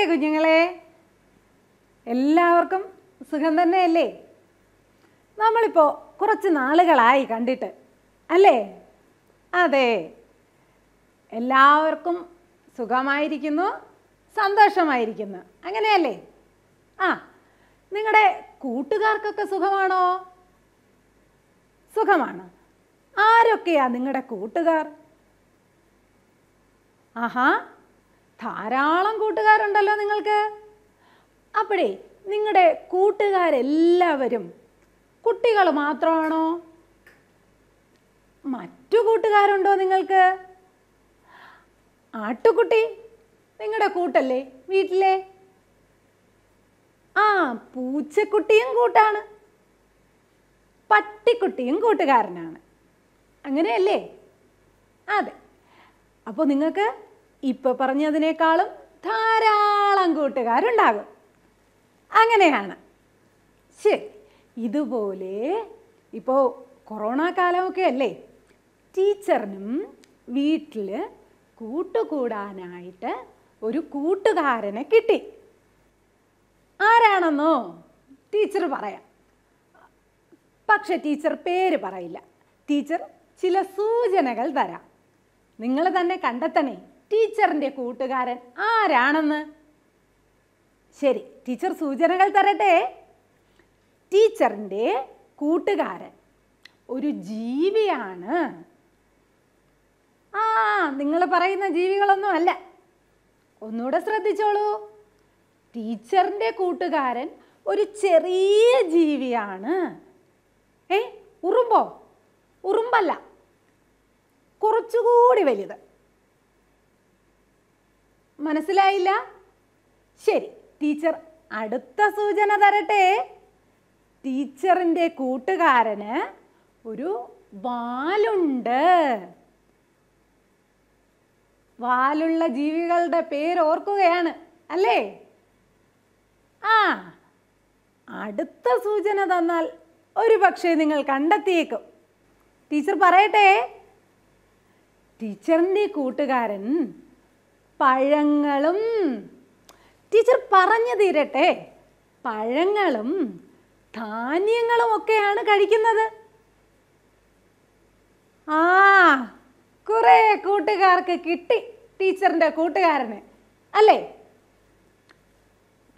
അതെ കുഞ്ഞുങ്ങളെ എല്ലാവർക്കും സുഖം തന്നെയല്ലേ നമ്മളിപ്പോൾ കുറച്ച് നാളുകളായി കണ്ടിട്ട് അല്ലേ അതെ എല്ലാവർക്കും സുഖമായിരിക്കുന്നു സന്തോഷമായിരിക്കുന്നു അങ്ങനെയല്ലേ ആ നിങ്ങളുടെ കൂട്ടുകാർക്കൊക്കെ സുഖമാണോ സുഖമാണ് ആരൊക്കെയാ നിങ്ങളുടെ കൂട്ടുകാർ ആഹാ ധാരാളം കൂട്ടുകാരുണ്ടല്ലോ നിങ്ങൾക്ക് അപ്പോഴേ നിങ്ങളുടെ കൂട്ടുകാരെല്ലാവരും കുട്ടികൾ മാത്രമാണോ മറ്റു കൂട്ടുകാരുണ്ടോ നിങ്ങൾക്ക് ആട്ടുകുട്ടി നിങ്ങളുടെ കൂട്ടല്ലേ വീട്ടിലെ ആ പൂച്ചക്കുട്ടിയും കൂട്ടാണ് പട്ടിക്കുട്ടിയും കൂട്ടുകാരനാണ് അങ്ങനെയല്ലേ അതെ അപ്പോൾ നിങ്ങൾക്ക് ഇപ്പോൾ പറഞ്ഞതിനേക്കാളും ധാരാളം കൂട്ടുകാരുണ്ടാകും അങ്ങനെയാണ് ശരി ഇതുപോലെ ഇപ്പോൾ കൊറോണ കാലമൊക്കെ അല്ലേ ടീച്ചറിനും വീട്ടിൽ കൂട്ടുകൂടാനായിട്ട് ഒരു കൂട്ടുകാരനെ കിട്ടി ആരാണെന്നോ ടീച്ചർ പറയാം പക്ഷെ ടീച്ചർ പേര് പറയില്ല ടീച്ചർ ചില സൂചനകൾ തരാം നിങ്ങൾ തന്നെ കണ്ടെത്തണേ ടീച്ചറിൻ്റെ കൂട്ടുകാരൻ ആരാണെന്ന് ശരി ടീച്ചർ സൂചനകൾ തരട്ടെ ടീച്ചറിൻ്റെ കൂട്ടുകാരൻ ഒരു ജീവിയാണ് ആ നിങ്ങൾ പറയുന്ന ജീവികളൊന്നും അല്ല ഒന്നുകൂടെ ശ്രദ്ധിച്ചോളൂ ടീച്ചറിൻ്റെ കൂട്ടുകാരൻ ഒരു ചെറിയ ജീവിയാണ് ഏ ഉറുമ്പോ ഉറുമ്പല്ല കുറച്ചുകൂടി വലുത് മനസ്സിലായില്ല ശരി ടീച്ചർ അടുത്ത സൂചന തരട്ടെ ടീച്ചറിൻ്റെ കൂട്ടുകാരന് ഒരു വാലുണ്ട് വാലുള്ള ജീവികളുടെ പേര് ഓർക്കുകയാണ് അല്ലേ ആ അടുത്ത സൂചന തന്നാൽ ഒരു പക്ഷേ നിങ്ങൾ കണ്ടെത്തിയേക്കും ടീച്ചർ പറയട്ടെ ടീച്ചറിൻ്റെ കൂട്ടുകാരൻ പഴങ്ങളും ടീച്ചർ പറഞ്ഞു തീരട്ടെ പഴങ്ങളും ധാന്യങ്ങളും ഒക്കെയാണ് കഴിക്കുന്നത് ആ കുറേ കൂട്ടുകാർക്ക് കിട്ടി ടീച്ചറിൻ്റെ കൂട്ടുകാരന് അല്ലേ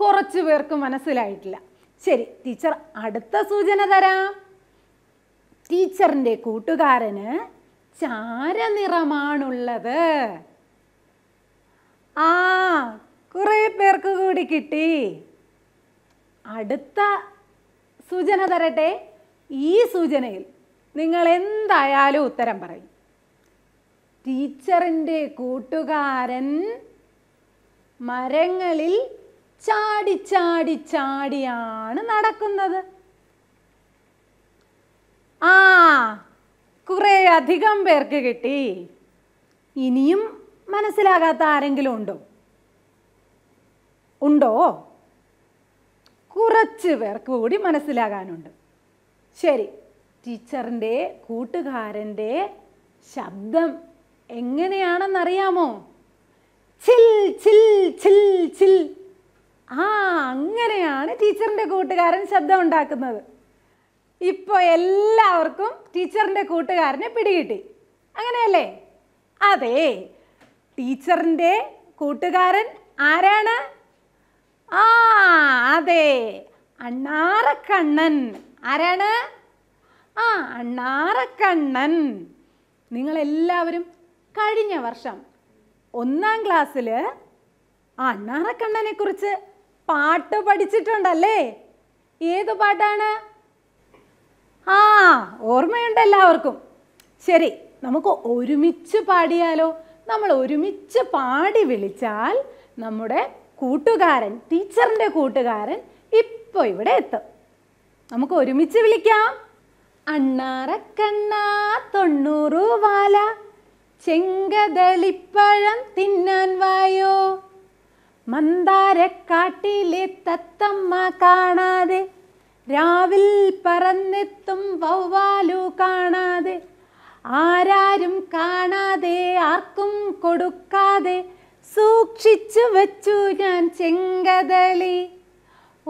കുറച്ചു പേർക്ക് മനസ്സിലായിട്ടില്ല ശരി ടീച്ചർ അടുത്ത സൂചന തരാം ടീച്ചറിൻ്റെ കൂട്ടുകാരന് ചാരനിറമാണുള്ളത് ആ കുറെ പേർക്ക് കൂടി കിട്ടി അടുത്ത സൂചന തരട്ടെ ഈ സൂചനയിൽ നിങ്ങൾ എന്തായാലും ഉത്തരം പറയും ടീച്ചറിൻ്റെ കൂട്ടുകാരൻ മരങ്ങളിൽ ചാടി ചാടി ചാടിയാണ് നടക്കുന്നത് ആ കുറേ അധികം പേർക്ക് കിട്ടി ഇനിയും മനസ്സിലാകാത്ത ആരെങ്കിലും ഉണ്ടോ ഉണ്ടോ കുറച്ച് പേർക്ക് കൂടി മനസ്സിലാകാനുണ്ട് ശരി ടീച്ചറിൻ്റെ കൂട്ടുകാരൻ്റെ ശബ്ദം എങ്ങനെയാണെന്നറിയാമോ ചിൽ ചിൽ ചിൽ ചിൽ ആ അങ്ങനെയാണ് ടീച്ചറിൻ്റെ കൂട്ടുകാരൻ ശബ്ദം ഉണ്ടാക്കുന്നത് ഇപ്പോൾ എല്ലാവർക്കും ടീച്ചറിൻ്റെ കൂട്ടുകാരനെ പിടികിട്ടി അങ്ങനെയല്ലേ അതെ ടീച്ചറിൻ്റെ കൂട്ടുകാരൻ ആരാണ് ആ അതെ അണ്ണാറക്കണ്ണൻ ആരാണ് ആ അണ്ണാറക്കണ്ണൻ നിങ്ങളെല്ലാവരും കഴിഞ്ഞ വർഷം ഒന്നാം ക്ലാസ്സിൽ ആ അണ്ണാറക്കണ്ണനെ കുറിച്ച് പാട്ട് പഠിച്ചിട്ടുണ്ടല്ലേ ഏത് പാട്ടാണ് ആ ഓർമ്മയുണ്ട് എല്ലാവർക്കും ശരി നമുക്ക് ഒരുമിച്ച് പാടിയാലോ നമ്മൾ ഒരുമിച്ച് പാടി വിളിച്ചാൽ നമ്മുടെ കൂട്ടുകാരൻ ടീച്ചറിൻ്റെ കൂട്ടുകാരൻ ഇപ്പോൾ ഇവിടെ എത്തും നമുക്ക് ഒരുമിച്ച് വിളിക്കാം അണ്ണാറക്കണ്ണാ തൊണ്ണൂറ് വാല ചെങ്കതളിപ്പഴം തിന്നാൻ വായോ മന്ദാരക്കാട്ടിലെ തത്തമ്മ കാണാതെ രാവിൽ പറന്നെത്തും വവ്വാലു കാണാതെ ആരാരും കാണാതെ ആർക്കും കൊടുക്കാതെ സൂക്ഷിച്ചു വച്ചു ഞാൻ ചെങ്കതളി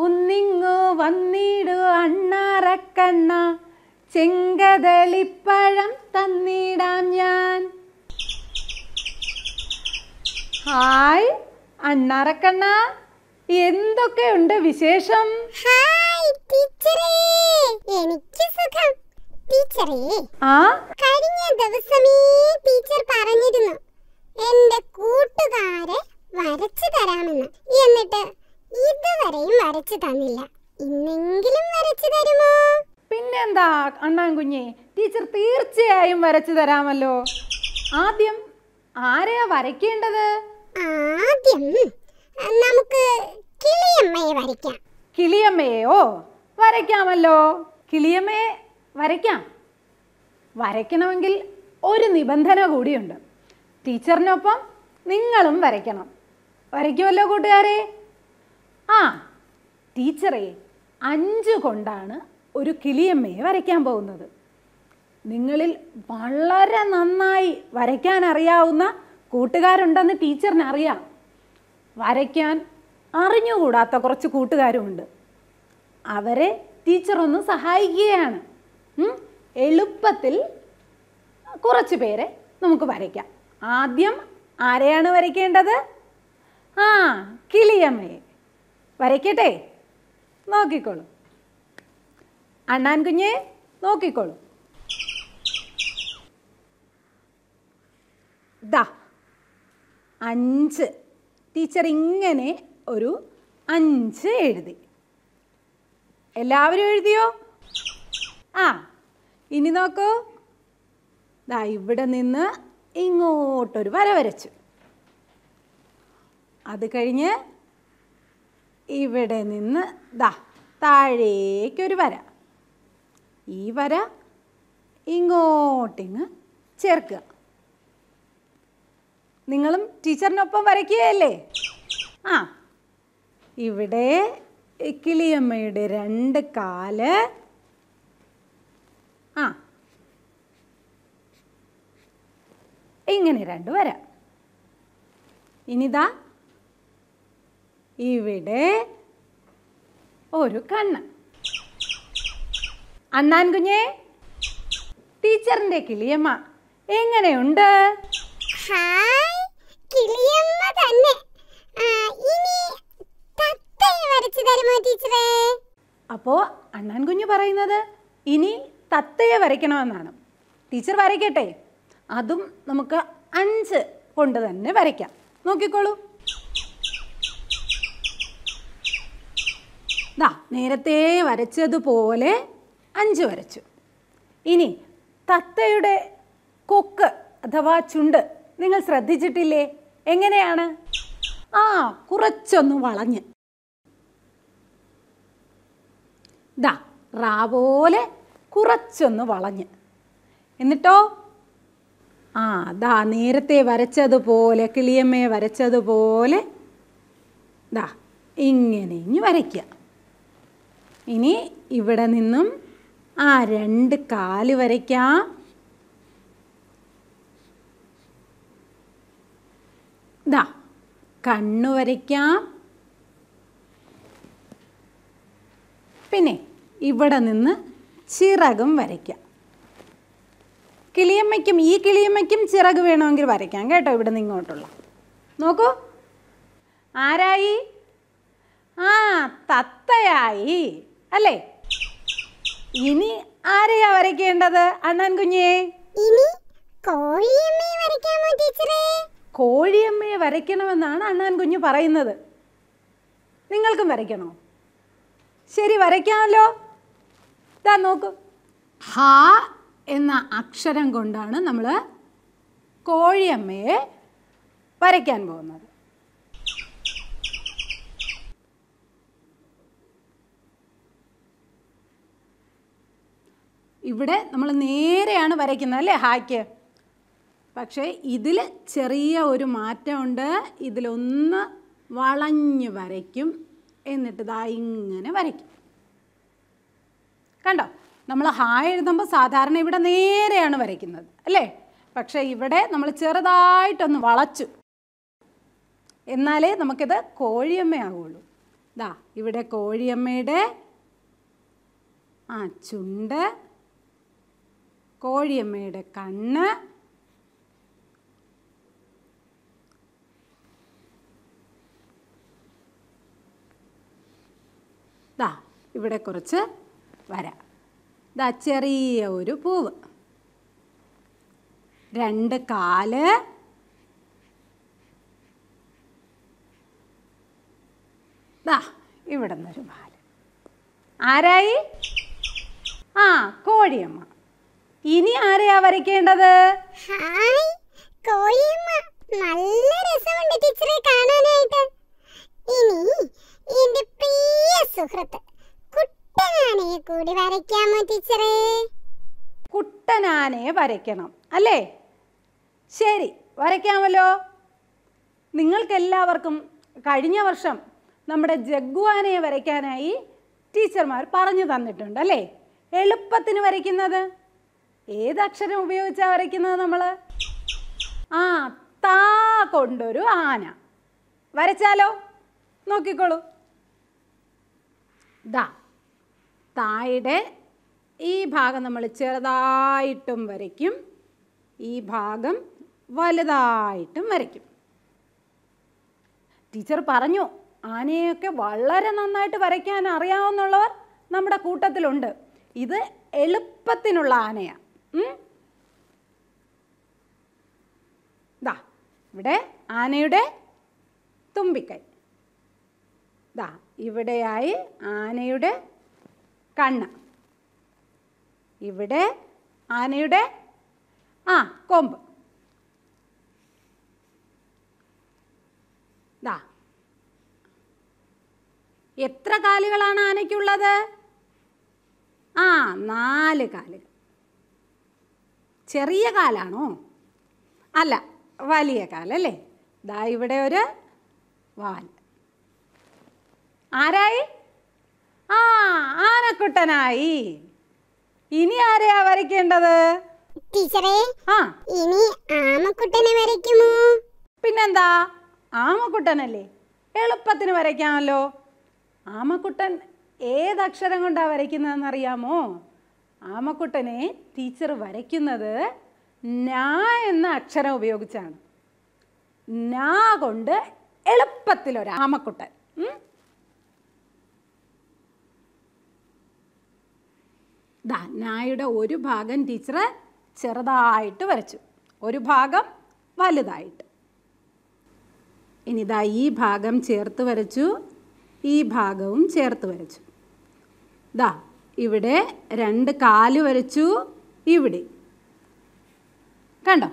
ഒന്നിങ്ങു വന്നിടു അണ്ണാറക്കണ്ണ ചെങ്കതളിപ്പഴം തന്നിടാം ഞാൻ ഹായ് അണ്ണാറക്കണ്ണ എന്തൊക്കെയുണ്ട് വിശേഷം ഹായ് ടീച്ചറേ എനിക്ക് സുഖം ടീച്ചറേ ആ കഴിഞ്ഞ ദിവസമേ ടീച്ചർ പറഞ്ഞിരുന്നു എന്റെ കൂട്ടുകാരെ വരച്ചു തരാമെന്ന് എന്നിട്ട് ഇതുവരെയും വരച്ചു തന്നില്ല ഇന്നെങ്കിലും വരച്ചു തരുമോ പിന്നെന്താ അണ്ണാൻകുഞ്ഞെ ടീച്ചർ തീർച്ചയായും വരച്ചു തരാമല്ലോ ആദ്യം ആരെയാ വരയ്ക്കേണ്ടത് ആദ്യം നമുക്ക് കിളിയമ്മയെ വരയ്ക്കാം കിളിയമ്മയെയോ വരയ്ക്കാമല്ലോ കിളിയമ്മയെ വരയ്ക്കാം വരയ്ക്കണമെങ്കിൽ ഒരു നിബന്ധന കൂടിയുണ്ട് ടീച്ചറിനൊപ്പം നിങ്ങളും വരയ്ക്കണം വരയ്ക്കുമല്ലോ കൂട്ടുകാരെ ആ ടീച്ചറെ അഞ്ച് കൊണ്ടാണ് ഒരു കിളിയമ്മയെ വരയ്ക്കാൻ പോകുന്നത് നിങ്ങളിൽ വളരെ നന്നായി വരയ്ക്കാൻ അറിയാവുന്ന കൂട്ടുകാരുണ്ടെന്ന് ടീച്ചറിന് അറിയാം വരയ്ക്കാൻ അറിഞ്ഞുകൂടാത്ത കുറച്ച് കൂട്ടുകാരുമുണ്ട് അവരെ ടീച്ചറൊന്ന് സഹായിക്കുകയാണ് എളുപ്പത്തിൽ കുറച്ച് പേരെ നമുക്ക് വരയ്ക്കാം ആദ്യം ആരെയാണ് വരയ്ക്കേണ്ടത് ആ കിളിയമ്മയെ വരയ്ക്കട്ടെ നോക്കിക്കോളൂ അണ്ണാൻ കുഞ്ഞെ നോക്കിക്കോളൂ ദാ അഞ്ച് ടീച്ചർ ഇങ്ങനെ ഒരു അഞ്ച് എഴുതി എല്ലാവരും എഴുതിയോ ആ ഇനി നോക്കൂ ദാ ഇവിടെ നിന്ന് ഇങ്ങോട്ടൊരു വര വരച്ചു അത് കഴിഞ്ഞ് ഇവിടെ നിന്ന് ദാ താഴേക്കൊരു വര ഈ വര ഇങ്ങോട്ടിങ്ങ് ചേർക്കുക നിങ്ങളും ടീച്ചറിനൊപ്പം വരയ്ക്കുകയല്ലേ ആ ഇവിടെ കിളിയമ്മയുടെ രണ്ട് കാല് ആ ഇങ്ങനെ രണ്ട് വര ഇനിതാ ഇവിടെ ഒരു കണ്ണ് അണ്ണാൻ കുഞ്ഞെ ടീച്ചറിന്റെ കിളിയമ്മ എങ്ങനെയുണ്ട് കിളിയമ്മ തന്നെ ഇനി ടീച്ചറേ അപ്പോ അണ്ണാൻ കുഞ്ഞു പറയുന്നത് ഇനി തത്തയെ വരയ്ക്കണമെന്നാണ് ടീച്ചർ വരയ്ക്കട്ടെ അതും നമുക്ക് അഞ്ച് കൊണ്ട് തന്നെ വരയ്ക്കാം നോക്കിക്കോളൂ ദാ നേരത്തെ വരച്ചതുപോലെ അഞ്ച് വരച്ചു ഇനി തത്തയുടെ കൊക്ക് അഥവാ ചുണ്ട് നിങ്ങൾ ശ്രദ്ധിച്ചിട്ടില്ലേ എങ്ങനെയാണ് ആ കുറച്ചൊന്ന് വളഞ്ഞ് ദാ റാ പോലെ കുറച്ചൊന്ന് വളഞ്ഞ് എന്നിട്ടോ ആ ദാ നേരത്തെ വരച്ചതുപോലെ കിളിയമ്മയെ വരച്ചതുപോലെ ദാ ഇങ്ങനെ ഇനി വരയ്ക്കുക ഇനി ഇവിടെ നിന്നും ആ രണ്ട് കാല് വരയ്ക്കാം ദാ കണ്ണു വരയ്ക്കാം പിന്നെ ഇവിടെ നിന്ന് ചിറകും വരയ്ക്കാം കിളിയമ്മയ്ക്കും ഈ കിളിയമ്മയ്ക്കും ചിറക് വേണമെങ്കിൽ വരയ്ക്കാം കേട്ടോ ഇവിടെ നിന്ന് ഇങ്ങോട്ടുള്ള നോക്കൂ ആരായി ആ തത്തയായി അല്ലേ ഇനി ആരെയാ വരയ്ക്കേണ്ടത് അണ്ണൻ കുഞ്ഞേ ഇനി കോഴിയമ്മയെ വരയ്ക്കാമോ കോഴിയമ്മയെ വരയ്ക്കണമെന്നാണ് അണ്ണാൻ കുഞ്ഞ് പറയുന്നത് നിങ്ങൾക്കും വരയ്ക്കണോ ശരി വരയ്ക്കാമല്ലോ ഇതാ നോക്കൂ ഹ എന്ന അക്ഷരം കൊണ്ടാണ് നമ്മൾ കോഴിയമ്മയെ വരയ്ക്കാൻ പോകുന്നത് ഇവിടെ നമ്മൾ നേരെയാണ് വരയ്ക്കുന്നത് അല്ലേ ഹായ്ക്ക് പക്ഷേ ഇതിൽ ചെറിയ ഒരു മാറ്റമുണ്ട് ഇതിലൊന്ന് വളഞ്ഞ് വരയ്ക്കും എന്നിട്ട് ഇതാ ഇങ്ങനെ വരയ്ക്കും കണ്ടോ നമ്മൾ ഹായ് എഴുതുമ്പോൾ സാധാരണ ഇവിടെ നേരെയാണ് വരയ്ക്കുന്നത് അല്ലേ പക്ഷേ ഇവിടെ നമ്മൾ ചെറുതായിട്ടൊന്ന് വളച്ചു എന്നാലേ നമുക്കിത് കോഴിയമ്മയാകുള്ളൂ ദാ ഇവിടെ കോഴിയമ്മയുടെ ആ ചുണ്ട് കോഴിയമ്മയുടെ കണ്ണ് ദാ ഇവിടെ കുറച്ച് വരാം ഇതാ ചെറിയ ഒരു പൂവ് രണ്ട് കാല് ദാ ഇവിടെ നിന്നൊരു പാല് ആരായി ആ കോഴിയമ്മ ഇനി ആരെയാ വരയ്ക്കേണ്ടത് നല്ല രസമുണ്ട് ടീച്ചറെ കാണാനായിട്ട് ഇനി എന്റെ പ്രിയ സുഹൃത്ത് കുട്ടനാനയെ കൂടി വരയ്ക്കാമോ ടീച്ചറേ വരയ്ക്കണം അല്ലേ ശരി വരയ്ക്കാമല്ലോ നിങ്ങൾക്കെല്ലാവർക്കും കഴിഞ്ഞ വർഷം നമ്മുടെ ജഗ്വാനയെ വരയ്ക്കാനായി ടീച്ചർമാർ പറഞ്ഞു തന്നിട്ടുണ്ട് അല്ലേ എളുപ്പത്തിന് വരയ്ക്കുന്നത് ഏത് അക്ഷരം ഉപയോഗിച്ചാ വരയ്ക്കുന്നത് നമ്മൾ ആ താ കൊണ്ടൊരു ആന വരച്ചാലോ നോക്കിക്കോളൂ ദാ തായുടെ ഈ ഭാഗം നമ്മൾ ചെറുതായിട്ടും വരയ്ക്കും ഈ ഭാഗം വലുതായിട്ടും വരയ്ക്കും ടീച്ചർ പറഞ്ഞു ആനയൊക്കെ വളരെ നന്നായിട്ട് വരയ്ക്കാൻ അറിയാവുന്നുള്ളവർ നമ്മുടെ കൂട്ടത്തിലുണ്ട് ഇത് എളുപ്പത്തിനുള്ള ആനയാണ് ദാ ഇവിടെ ആനയുടെ തുമ്പിക്കൈ ദാ ഇവിടെയായി ആനയുടെ കണ്ണ് ഇവിടെ ആനയുടെ ആ കൊമ്പ് ദാ എത്ര കാലുകളാണ് ആനയ്ക്കുള്ളത് ആ നാല് കാലുകൾ ചെറിയ കാലാണോ അല്ല വലിയ കാലല്ലേ ദാ ഇവിടെ ഒരു വാൽ ആരായി ആ ആനക്കുട്ടനായി ഇനി ആരെയാ വരയ്ക്കേണ്ടത് ടീച്ചറേ ആ ഇനി ആമക്കുട്ടനെ പിന്നെന്താ ആമക്കുട്ടനല്ലേ എളുപ്പത്തിന് വരയ്ക്കാമല്ലോ ആമക്കുട്ടൻ ഏതക്ഷരം കൊണ്ടാ വരയ്ക്കുന്നതെന്ന് അറിയാമോ ആമക്കുട്ടനെ ടീച്ചർ വരയ്ക്കുന്നത് നാ എന്ന അക്ഷരം ഉപയോഗിച്ചാണ് നാ കൊണ്ട് എളുപ്പത്തിലൊരു ആമക്കുട്ടൻ നായയുടെ ഒരു ഭാഗം ടീച്ചർ ചെറുതായിട്ട് വരച്ചു ഒരു ഭാഗം വലുതായിട്ട് ഇനിതാ ഈ ഭാഗം ചേർത്ത് വരച്ചു ഈ ഭാഗവും ചേർത്ത് വരച്ചു ദാ ഇവിടെ രണ്ട് കാല് വരച്ചു ഇവിടെ കണ്ടോ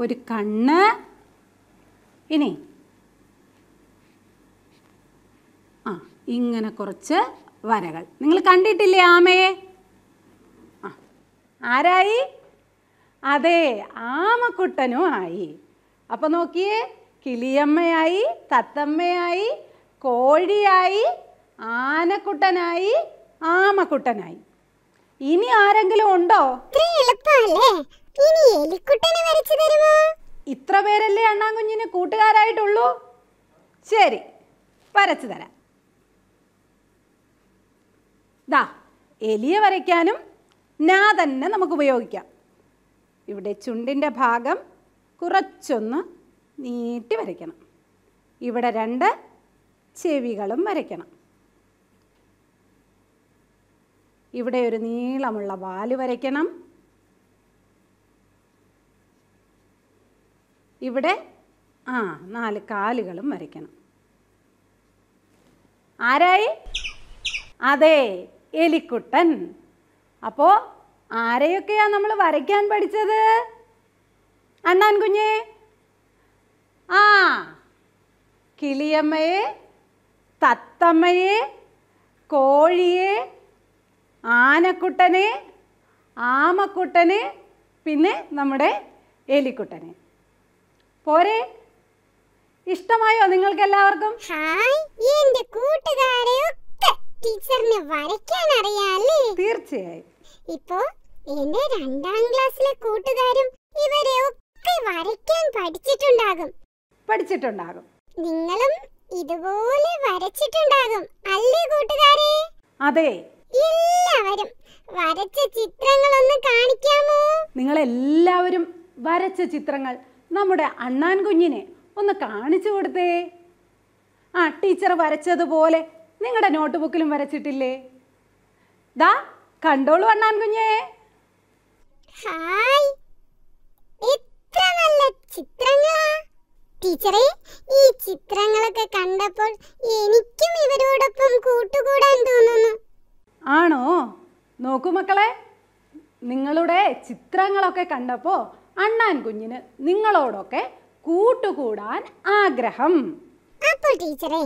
ഒരു കണ്ണ് ഇനി ആ ഇങ്ങനെ കുറച്ച് വരകൾ നിങ്ങൾ കണ്ടിട്ടില്ലേ ആമയെ ആരായി അതെ ആമക്കുട്ടനും ആയി അപ്പൊ നോക്കിയേ കിളിയമ്മയായി തത്തമ്മയായി കോഴിയായി ആനക്കുട്ടനായി ആമക്കുട്ടനായി ഇനി ആരെങ്കിലും ഉണ്ടോ ഇത്ര പേരല്ലേ അണ്ണാൻ കുഞ്ഞിന് കൂട്ടുകാരായിട്ടുള്ളൂ ശരി വരച്ചു തരാം ദാ എലിയെ വരയ്ക്കാനും നാ തന്നെ നമുക്ക് ഉപയോഗിക്കാം ഇവിടെ ചുണ്ടിൻ്റെ ഭാഗം കുറച്ചൊന്ന് നീട്ടി വരയ്ക്കണം ഇവിടെ രണ്ട് ചെവികളും വരയ്ക്കണം ഇവിടെ ഒരു നീളമുള്ള വാല് വരയ്ക്കണം ഇവിടെ ആ നാല് കാലുകളും വരയ്ക്കണം ആരായി അതെ എലിക്കുട്ടൻ അപ്പോൾ ആരെയൊക്കെയാ നമ്മൾ വരയ്ക്കാൻ പഠിച്ചത് അണ്ണാൻ കുഞ്ഞേ ആ കിളിയമ്മയെ തത്തമ്മയെ കോഴിയെ ആനക്കുട്ടനെ ആമക്കുട്ടനെ പിന്നെ നമ്മുടെ എലിക്കുട്ടനെ പോരെ ഇഷ്ടമായോ നിങ്ങൾക്ക് എല്ലാവർക്കും ഹായ് എന്റെ കൂട്ടുകാരെ ടീച്ചറിന് വരയ്ക്കാൻ അറിയാല്ലേ തീർച്ചയായും ഇപ്പോ എന്റെ രണ്ടാം ക്ലാസ്സിലെ കൂട്ടുകാരും ഇവരെ ഒക്കെ വരയ്ക്കാൻ പഠിച്ചിട്ടുണ്ടാകും പഠിച്ചിട്ടുണ്ടാകും നിങ്ങളും ഇതുപോലെ വരച്ചിട്ടുണ്ടാകും അല്ലേ കൂട്ടുകാരെ അതെ എല്ലാവരും വരച്ച ചിത്രങ്ങൾ ഒന്ന് കാണിക്കാമോ നിങ്ങൾ എല്ലാവരും വരച്ച ചിത്രങ്ങൾ നമ്മുടെ അണ്ണാൻ കുഞ്ഞിനെ ഒന്ന് കാണിച്ചു കൊടുത്തേ ആ ടീച്ചർ വരച്ചതുപോലെ നിങ്ങളുടെ നോട്ട് ബുക്കിലും വരച്ചിട്ടില്ലേ ദാ കണ്ടോളൂ അണ്ണാൻ കുഞ്ഞേ ഹായ് എത്ര നല്ല ചിത്രങ്ങളാ ടീച്ചറെ ഈ ചിത്രങ്ങളൊക്കെ കണ്ടപ്പോൾ എനിക്കും ഇവരോടൊപ്പം കൂട്ടുകൂടാൻ തോന്നുന്നു ആണോ നോക്കൂ മക്കളെ നിങ്ങളുടെ ചിത്രങ്ങളൊക്കെ കണ്ടപ്പോൾ അണ്ണാൻ കുഞ്ഞിന് നിങ്ങളോടൊക്കെ കൂട്ടുകൂടാൻ ആഗ്രഹം അപ്പോൾ ടീച്ചറേ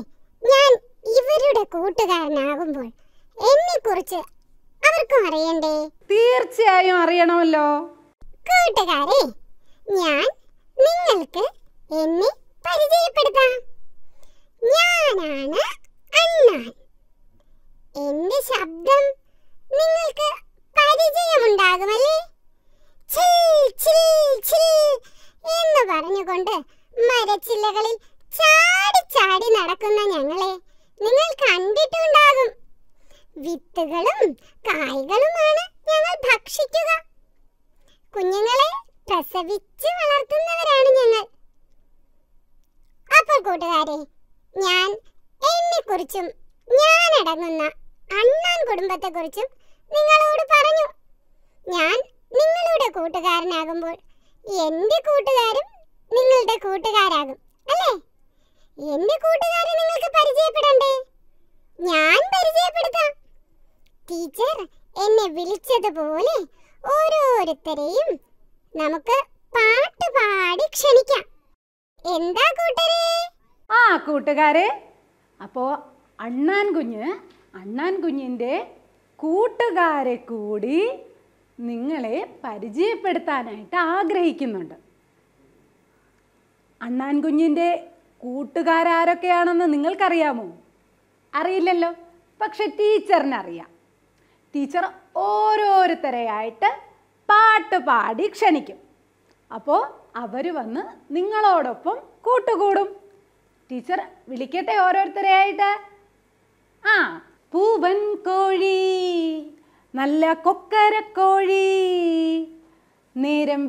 ഞാൻ ഇവരുടെ കൂട്ടുകാരനാകുമ്പോൾ എന്നെ കുറിച്ച് അവർക്കും അറിയണ്ടേ തീർച്ചയായും അറിയണമല്ലോ കൂട്ടുകാരെ ഞാൻ നിങ്ങൾക്ക് എന്നെ പരിചയപ്പെടുത്താം ഞാനാണ് അണ്ണാൻ എന്റെ ശബ്ദം നിങ്ങൾക്ക് പരിചയമുണ്ടാകുമല്ലേ എന്ന് പറഞ്ഞുകൊണ്ട് മരച്ചില്ലകളിൽ ചാടി ചാടി നടക്കുന്ന ഞങ്ങളെ നിങ്ങൾ കണ്ടിട്ടുണ്ടാകും വിത്തുകളും കായ്കളുമാണ് ഞങ്ങൾ ഭക്ഷിക്കുക കുഞ്ഞുങ്ങളെ പ്രസവിച്ച് വളർത്തുന്നവരാണ് ഞങ്ങൾ അപ്പോൾ കൂട്ടുകാരെ ഞാൻ എന്നെക്കുറിച്ചും ഞാൻ അടങ്ങുന്ന അണ്ണാൻ കുടുംബത്തെക്കുറിച്ചും നിങ്ങളോട് പറഞ്ഞു ഞാൻ നിങ്ങളുടെ കൂട്ടുകാരനാകുമ്പോൾ എൻ്റെ കൂട്ടുകാരും നിങ്ങളുടെ കൂട്ടുകാരാകും അല്ലേ എന്റെ കൂട്ടുകാരെ നിങ്ങൾക്ക് പരിചയപ്പെടണ്ടേ ഞാൻ പരിചയപ്പെടുത്താം ടീച്ചർ എന്നെ വിളിച്ചതുപോലെ ഓരോരുത്തരെയും നമുക്ക് പാട്ട് പാടി ക്ഷണിക്കാം എന്താ കൂട്ടരെ ആ കൂട്ടുകാരെ അപ്പോൾ അണ്ണാൻ കുഞ്ഞ് അണ്ണാൻ കുഞ്ഞിൻ്റെ കൂട്ടുകാരെ കൂടി നിങ്ങളെ പരിചയപ്പെടുത്താനായിട്ട് ആഗ്രഹിക്കുന്നുണ്ട് അണ്ണാൻ കുഞ്ഞിൻ്റെ കൂട്ടുകാരൊക്കെയാണെന്ന് നിങ്ങൾക്കറിയാമോ അറിയില്ലല്ലോ പക്ഷെ ടീച്ചറിനറിയാം ടീച്ചർ ഓരോരുത്തരെയായിട്ട് പാട്ട് പാടി ക്ഷണിക്കും അപ്പോൾ അവർ വന്ന് നിങ്ങളോടൊപ്പം കൂട്ടുകൂടും ടീച്ചർ വിളിക്കട്ടെ ഓരോരുത്തരെയായിട്ട് ആ പൂവൻ കോഴി നല്ല കൊക്കര കോഴി നേരം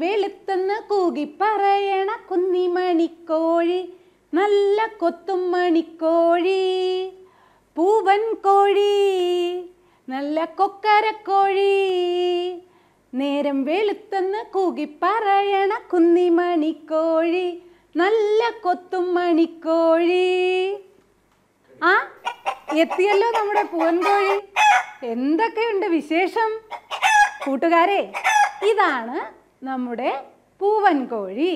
കൂകി പറയണ കുന്നിമണിക്കോഴി നല്ല കൊത്തും മണിക്കോഴി പൂവൻ കോഴി നല്ല കൊക്കരക്കോഴി നേരം വെളുത്തെന്ന് കൂകി പറയണ കൂകിപ്പറയണ കുന്നിമണിക്കോഴി നല്ല കൊത്തും മണിക്കോഴി ആ എത്തിയല്ലോ നമ്മുടെ പൂവൻ കോഴി എന്തൊക്കെയുണ്ട് വിശേഷം കൂട്ടുകാരെ ഇതാണ് നമ്മുടെ പൂവൻ കോഴി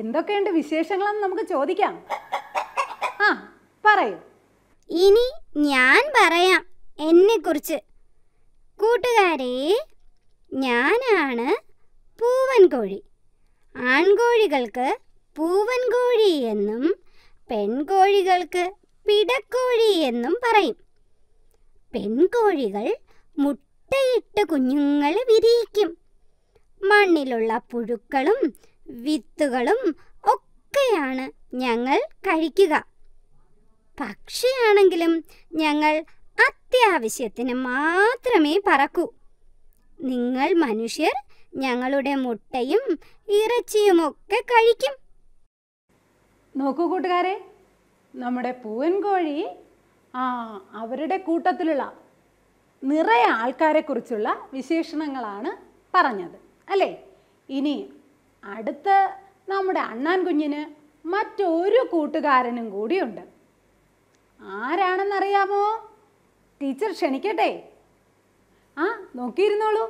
എന്തൊക്കെയുണ്ട് വിശേഷങ്ങളെന്ന് നമുക്ക് ചോദിക്കാം ആ പറയൂ ഇനി ഞാൻ പറയാം എന്നെ കുറിച്ച് കൂട്ടുകാരെ ഞാനാണ് പൂവൻ കോഴി ആൺകോഴികൾക്ക് പൂവൻ കോഴി എന്നും പെൺകോഴികൾക്ക് പിടക്കോഴി എന്നും പറയും പെൺകോഴികൾ മുട്ടയിട്ട് കുഞ്ഞുങ്ങളെ വിരിയിക്കും മണ്ണിലുള്ള പുഴുക്കളും വിത്തുകളും ഒക്കെയാണ് ഞങ്ങൾ കഴിക്കുക പക്ഷിയാണെങ്കിലും ഞങ്ങൾ അത്യാവശ്യത്തിന് മാത്രമേ പറക്കൂ നിങ്ങൾ മനുഷ്യർ ഞങ്ങളുടെ മുട്ടയും ഇറച്ചിയും ഒക്കെ കഴിക്കും നോക്കൂ കൂട്ടുകാരെ നമ്മുടെ പൂവൻകോഴി ആ അവരുടെ കൂട്ടത്തിലുള്ള നിറയെ ആൾക്കാരെ കുറിച്ചുള്ള വിശേഷണങ്ങളാണ് പറഞ്ഞത് അല്ലേ ഇനി അടുത്ത് നമ്മുടെ അണ്ണാൻ കുഞ്ഞിന് മറ്റൊരു കൂട്ടുകാരനും കൂടിയുണ്ട് ആരാണെന്നറിയാമോ ടീച്ചർ ക്ഷണിക്കട്ടെ ആ നോക്കിയിരുന്നോളൂ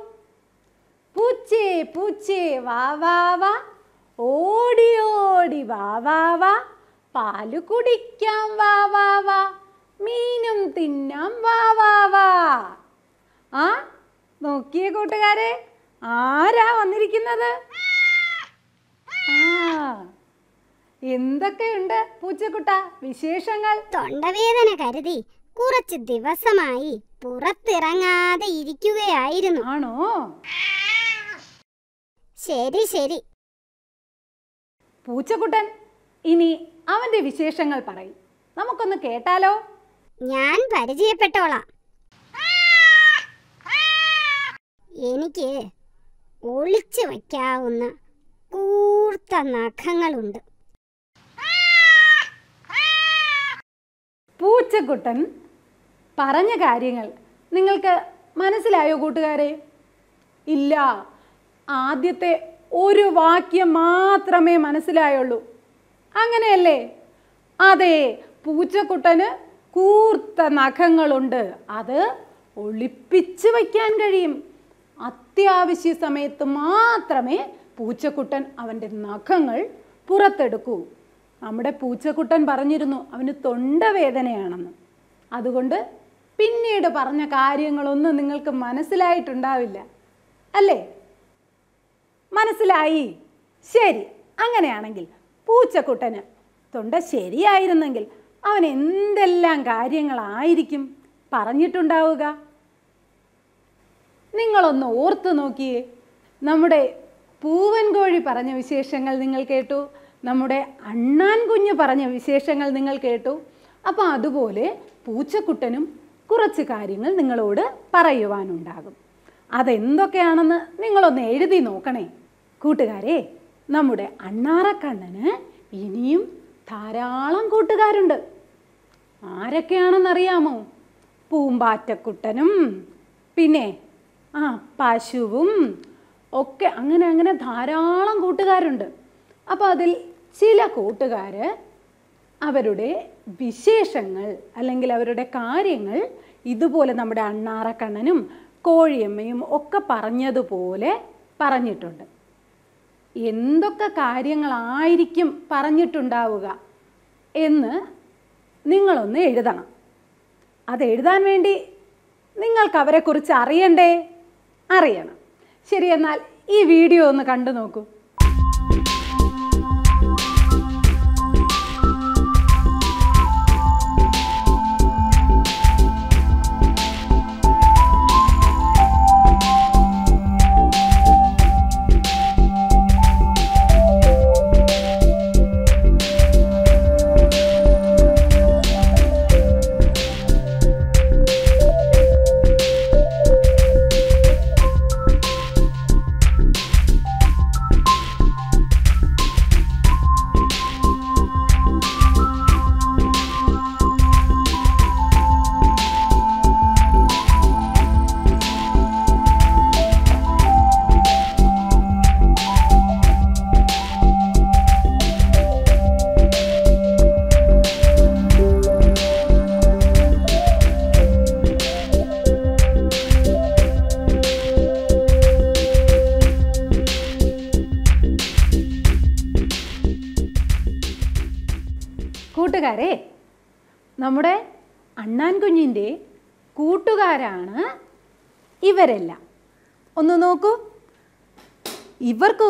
പൂച്ചേ പൂച്ചേ വാ വാ വാ ഓടി ഓടി വാ വാ വാ പാല് കുടിക്കാം വാ വാ വാ മീനും തിന്നാം വാ വാ വാ ആ നോക്കിയേ കൂട്ടുകാരെ ആരാ വന്നിരിക്കുന്നത് എന്തൊക്കെയുണ്ട് പൂച്ചക്കുട്ട വിശേഷങ്ങൾ തൊണ്ടവേദന കരുതി കുറച്ച് ദിവസമായി പുറത്തിറങ്ങാതെ ഇരിക്കുകയായിരുന്നു ആണോ ശരി ശരി പൂച്ചക്കുട്ടൻ ഇനി അവന്റെ വിശേഷങ്ങൾ പറയും നമുക്കൊന്ന് കേട്ടാലോ ഞാൻ പരിചയപ്പെട്ടോളാം എനിക്ക് ഒളിച്ചു വയ്ക്കാവുന്ന കൂ കറുത്ത നഖങ്ങളുണ്ട് പൂച്ചക്കുട്ടൻ പറഞ്ഞ കാര്യങ്ങൾ നിങ്ങൾക്ക് മനസ്സിലായോ കൂട്ടുകാരെ ഇല്ല ആദ്യത്തെ ഒരു വാക്യം മാത്രമേ മനസ്സിലായുള്ളൂ അങ്ങനെയല്ലേ അതെ പൂച്ചക്കുട്ടന് കൂർത്ത നഖങ്ങളുണ്ട് അത് ഒളിപ്പിച്ച് വയ്ക്കാൻ കഴിയും അത്യാവശ്യ സമയത്ത് മാത്രമേ പൂച്ചക്കുട്ടൻ അവൻ്റെ നഖങ്ങൾ പുറത്തെടുക്കൂ നമ്മുടെ പൂച്ചക്കുട്ടൻ പറഞ്ഞിരുന്നു അവന് തൊണ്ടവേദനയാണെന്ന് അതുകൊണ്ട് പിന്നീട് പറഞ്ഞ കാര്യങ്ങളൊന്നും നിങ്ങൾക്ക് മനസ്സിലായിട്ടുണ്ടാവില്ല അല്ലേ മനസ്സിലായി ശരി അങ്ങനെയാണെങ്കിൽ പൂച്ചക്കുട്ടന് തൊണ്ട ശരിയായിരുന്നെങ്കിൽ അവൻ എന്തെല്ലാം കാര്യങ്ങളായിരിക്കും പറഞ്ഞിട്ടുണ്ടാവുക നിങ്ങളൊന്ന് ഓർത്തു നോക്കിയേ നമ്മുടെ പൂവൻ കോഴി പറഞ്ഞ വിശേഷങ്ങൾ നിങ്ങൾ കേട്ടു നമ്മുടെ അണ്ണാൻ കുഞ്ഞ് പറഞ്ഞ വിശേഷങ്ങൾ നിങ്ങൾ കേട്ടു അപ്പോൾ അതുപോലെ പൂച്ചക്കുട്ടനും കുറച്ച് കാര്യങ്ങൾ നിങ്ങളോട് പറയുവാനുണ്ടാകും അതെന്തൊക്കെയാണെന്ന് നിങ്ങളൊന്ന് എഴുതി നോക്കണേ കൂട്ടുകാരെ നമ്മുടെ അണ്ണാറക്കണ്ണന് ഇനിയും ധാരാളം കൂട്ടുകാരുണ്ട് ആരൊക്കെയാണെന്നറിയാമോ പൂമ്പാറ്റക്കുട്ടനും പിന്നെ ആ പശുവും ഒക്കെ അങ്ങനെ അങ്ങനെ ധാരാളം കൂട്ടുകാരുണ്ട് അപ്പോൾ അതിൽ ചില കൂട്ടുകാർ അവരുടെ വിശേഷങ്ങൾ അല്ലെങ്കിൽ അവരുടെ കാര്യങ്ങൾ ഇതുപോലെ നമ്മുടെ അണ്ണാറക്കണ്ണനും കോഴിയമ്മയും ഒക്കെ പറഞ്ഞതുപോലെ പറഞ്ഞിട്ടുണ്ട് എന്തൊക്കെ കാര്യങ്ങളായിരിക്കും പറഞ്ഞിട്ടുണ്ടാവുക എന്ന് നിങ്ങളൊന്ന് എഴുതണം അത് എഴുതാൻ വേണ്ടി നിങ്ങൾക്ക് അവരെക്കുറിച്ച് അറിയണ്ടേ അറിയണം ശരി എന്നാൽ ഈ വീഡിയോ ഒന്ന് കണ്ടു നോക്കൂ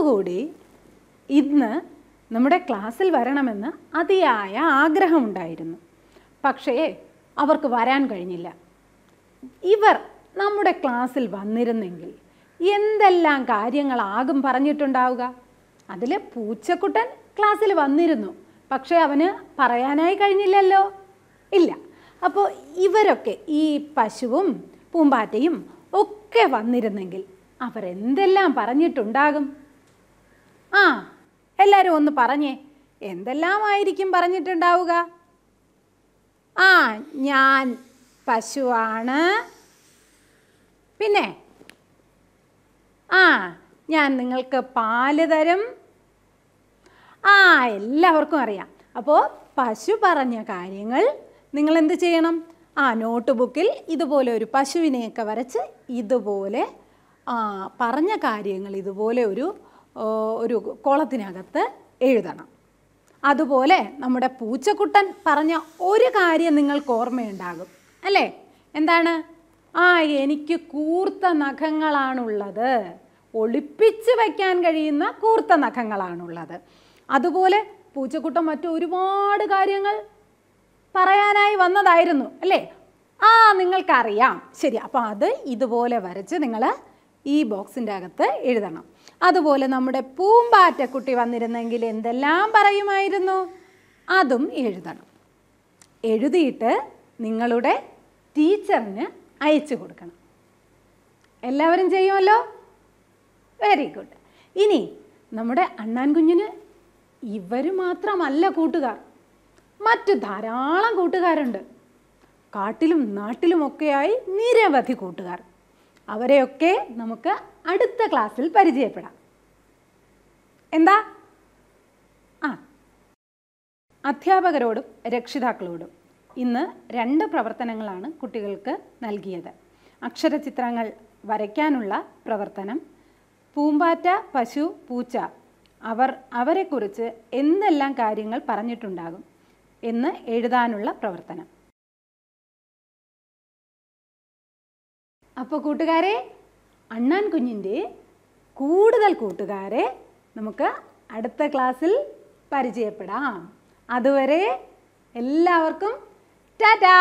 കൂടി ഇന്ന് നമ്മുടെ ക്ലാസ്സിൽ വരണമെന്ന് അതിയായ ആഗ്രഹമുണ്ടായിരുന്നു പക്ഷേ അവർക്ക് വരാൻ കഴിഞ്ഞില്ല ഇവർ നമ്മുടെ ക്ലാസ്സിൽ വന്നിരുന്നെങ്കിൽ എന്തെല്ലാം കാര്യങ്ങളാകും പറഞ്ഞിട്ടുണ്ടാവുക അതിൽ പൂച്ചക്കുട്ടൻ ക്ലാസ്സിൽ വന്നിരുന്നു പക്ഷേ അവന് പറയാനായി കഴിഞ്ഞില്ലല്ലോ ഇല്ല അപ്പോൾ ഇവരൊക്കെ ഈ പശുവും പൂമ്പാറ്റയും ഒക്കെ വന്നിരുന്നെങ്കിൽ അവരെന്തെല്ലാം പറഞ്ഞിട്ടുണ്ടാകും ആ എല്ലാവരും ഒന്ന് പറഞ്ഞേ എന്തെല്ലാമായിരിക്കും പറഞ്ഞിട്ടുണ്ടാവുക ആ ഞാൻ പശുവാണ് പിന്നെ ആ ഞാൻ നിങ്ങൾക്ക് പാല് തരും ആ എല്ലാവർക്കും അറിയാം അപ്പോൾ പശു പറഞ്ഞ കാര്യങ്ങൾ നിങ്ങൾ എന്ത് ചെയ്യണം ആ നോട്ട് ബുക്കിൽ ഇതുപോലെ ഒരു പശുവിനെയൊക്കെ വരച്ച് ഇതുപോലെ പറഞ്ഞ കാര്യങ്ങൾ ഇതുപോലെ ഒരു ഒരു കോളത്തിനകത്ത് എഴുതണം അതുപോലെ നമ്മുടെ പൂച്ചക്കുട്ടൻ പറഞ്ഞ ഒരു കാര്യം നിങ്ങൾക്ക് ഓർമ്മയുണ്ടാകും അല്ലേ എന്താണ് ആ എനിക്ക് കൂർത്ത നഖങ്ങളാണുള്ളത് ഒളിപ്പിച്ച് വയ്ക്കാൻ കഴിയുന്ന കൂർത്ത നഖങ്ങളാണുള്ളത് അതുപോലെ പൂച്ചക്കുട്ടൻ മറ്റു ഒരുപാട് കാര്യങ്ങൾ പറയാനായി വന്നതായിരുന്നു അല്ലേ ആ നിങ്ങൾക്കറിയാം ശരി അപ്പോൾ അത് ഇതുപോലെ വരച്ച് നിങ്ങൾ ഈ ബോക്സിൻ്റെ അകത്ത് എഴുതണം അതുപോലെ നമ്മുടെ പൂമ്പാറ്റക്കുട്ടി വന്നിരുന്നെങ്കിൽ എന്തെല്ലാം പറയുമായിരുന്നു അതും എഴുതണം എഴുതിയിട്ട് നിങ്ങളുടെ ടീച്ചറിന് അയച്ചു കൊടുക്കണം എല്ലാവരും ചെയ്യുമല്ലോ വെരി ഗുഡ് ഇനി നമ്മുടെ അണ്ണാൻ കുഞ്ഞിന് ഇവർ മാത്രമല്ല കൂട്ടുകാർ മറ്റ് ധാരാളം കൂട്ടുകാരുണ്ട് കാട്ടിലും നാട്ടിലുമൊക്കെയായി നിരവധി കൂട്ടുകാർ അവരെയൊക്കെ നമുക്ക് അടുത്ത ക്ലാസ്സിൽ പരിചയപ്പെടാം എന്താ ആ അധ്യാപകരോടും രക്ഷിതാക്കളോടും ഇന്ന് രണ്ട് പ്രവർത്തനങ്ങളാണ് കുട്ടികൾക്ക് നൽകിയത് അക്ഷരചിത്രങ്ങൾ വരയ്ക്കാനുള്ള പ്രവർത്തനം പൂമ്പാറ്റ പശു പൂച്ച അവർ അവരെക്കുറിച്ച് എന്തെല്ലാം കാര്യങ്ങൾ പറഞ്ഞിട്ടുണ്ടാകും എന്ന് എഴുതാനുള്ള പ്രവർത്തനം അപ്പോൾ കൂട്ടുകാരെ അണ്ണാൻ കുഞ്ഞിൻ്റെ കൂടുതൽ കൂട്ടുകാരെ നമുക്ക് അടുത്ത ക്ലാസ്സിൽ പരിചയപ്പെടാം അതുവരെ എല്ലാവർക്കും ടാറ്റാ